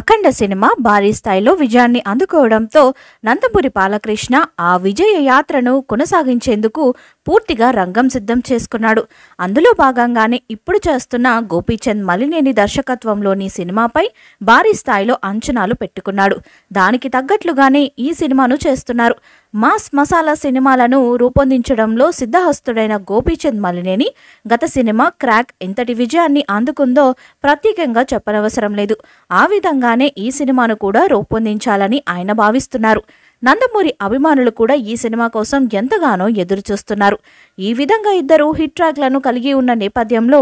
అఖండ cinema భారీ స్థాయిలో విజయాన్ని అందుకోవడంతో నందమూరి బాలకృష్ణ ఆ విజయ యాత్రను కొనసాగించేందుకు పూర్తిగా రంగం సిద్ధం చేసుకున్నాడు అందులో భాగంగానే ఇప్పుడు చేస్తున్న గోపీచంద్ మలినేని దర్శకత్వంలోని సినిమాపై భారీ స్థాయిలో అంచనాలు పెట్టుకున్నాడు దానికి తగ్గట్లుగానే ఈ సినిమాను చేస్తున్నారు మాస్ మసాలా సినిమాలను రూపొందించడంలో సిద్ధహస్తుడైన గోపీచంద్ మలినేని గత సినిమా క్రాక్ ఎంతటి విజయాన్ని అందుకుందో ప్రత్యేకంగా చెప్పనవసరం లేదు ఆ విధంగానే ఈ సినిమాను కూడా రూపొందించాలని ఆయన భావిస్తున్నారు నందమూరి అభిమానులు కూడా ఈ సినిమా కోసం ఎంతగానో ఎదురుచూస్తున్నారు ఈ విధంగా ఇద్దరు హిట్ ట్రాక్లను కలిగి ఉన్న నేపథ్యంలో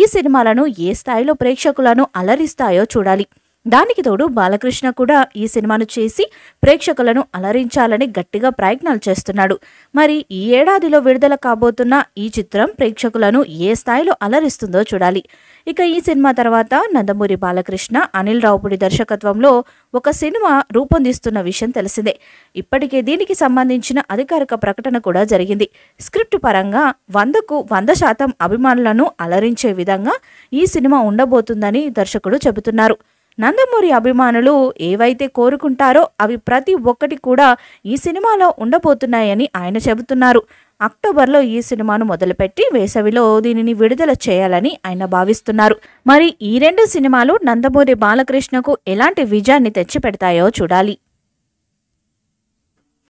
ఈ సినిమాలను ఏ స్థాయిలో ప్రేక్షకులను అలరిస్తాయో చూడాలి దానికి తోడు బాలకృష్ణ కూడా ఈ సినిమాను చేసి ప్రేక్షకులను అలరించాలని గట్టిగా ప్రయత్నాలు చేస్తున్నాడు మరి ఈ ఏడాదిలో విడుదల కాబోతున్న ఈ చిత్రం ప్రేక్షకులను ఏ స్థాయిలో అలరిస్తుందో చూడాలి ఇక ఈ సినిమా తర్వాత నందమూరి బాలకృష్ణ అనిల్ రావుపుడి దర్శకత్వంలో ఒక సినిమా రూపొందిస్తున్న విషయం తెలిసిందే ఇప్పటికే దీనికి సంబంధించిన అధికారిక ప్రకటన కూడా జరిగింది స్క్రిప్ట్ పరంగా వందకు వంద శాతం అభిమానులను అలరించే విధంగా ఈ సినిమా ఉండబోతుందని దర్శకుడు చెబుతున్నారు నందమూరి అభిమానులు ఏవైతే కోరుకుంటారో అవి ప్రతి ఒక్కటి కూడా ఈ సినిమాలో ఉండబోతున్నాయని ఆయన చెబుతున్నారు అక్టోబర్లో ఈ సినిమాను మొదలుపెట్టి వేసవిలో దీనిని విడుదల చేయాలని ఆయన భావిస్తున్నారు మరి ఈ రెండు సినిమాలు నందమూరి బాలకృష్ణకు ఎలాంటి విజయాన్ని తెచ్చిపెడతాయో చూడాలి